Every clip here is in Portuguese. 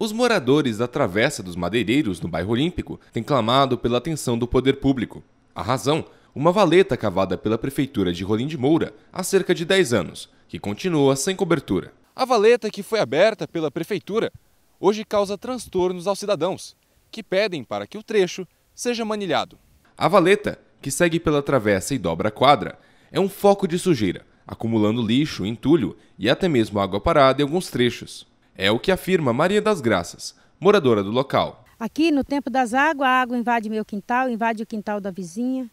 Os moradores da Travessa dos Madeireiros, no bairro Olímpico, têm clamado pela atenção do poder público. A razão, uma valeta cavada pela prefeitura de Rolim de Moura há cerca de 10 anos, que continua sem cobertura. A valeta que foi aberta pela prefeitura hoje causa transtornos aos cidadãos, que pedem para que o trecho seja manilhado. A valeta, que segue pela travessa e dobra a quadra, é um foco de sujeira, acumulando lixo, entulho e até mesmo água parada em alguns trechos. É o que afirma Maria das Graças, moradora do local. Aqui no tempo das águas, a água invade meu quintal, invade o quintal da vizinha.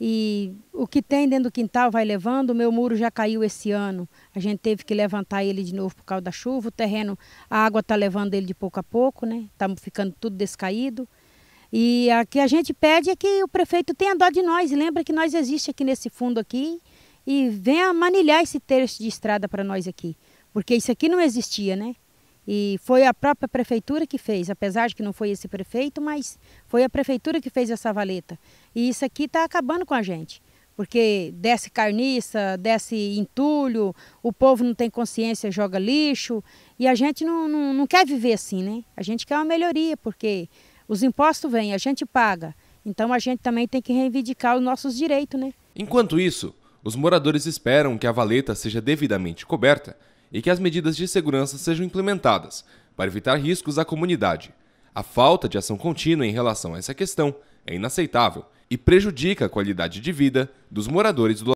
E o que tem dentro do quintal vai levando. O meu muro já caiu esse ano. A gente teve que levantar ele de novo por causa da chuva. O terreno, a água está levando ele de pouco a pouco, né? Está ficando tudo descaído. E o que a gente pede é que o prefeito tenha dó de nós. Lembra que nós existe aqui nesse fundo aqui. E venha manilhar esse terço de estrada para nós aqui. Porque isso aqui não existia, né? E foi a própria prefeitura que fez, apesar de que não foi esse prefeito, mas foi a prefeitura que fez essa valeta. E isso aqui está acabando com a gente, porque desce carniça, desce entulho, o povo não tem consciência, joga lixo, e a gente não, não, não quer viver assim, né? A gente quer uma melhoria, porque os impostos vêm, a gente paga. Então a gente também tem que reivindicar os nossos direitos, né? Enquanto isso, os moradores esperam que a valeta seja devidamente coberta e que as medidas de segurança sejam implementadas para evitar riscos à comunidade. A falta de ação contínua em relação a essa questão é inaceitável e prejudica a qualidade de vida dos moradores do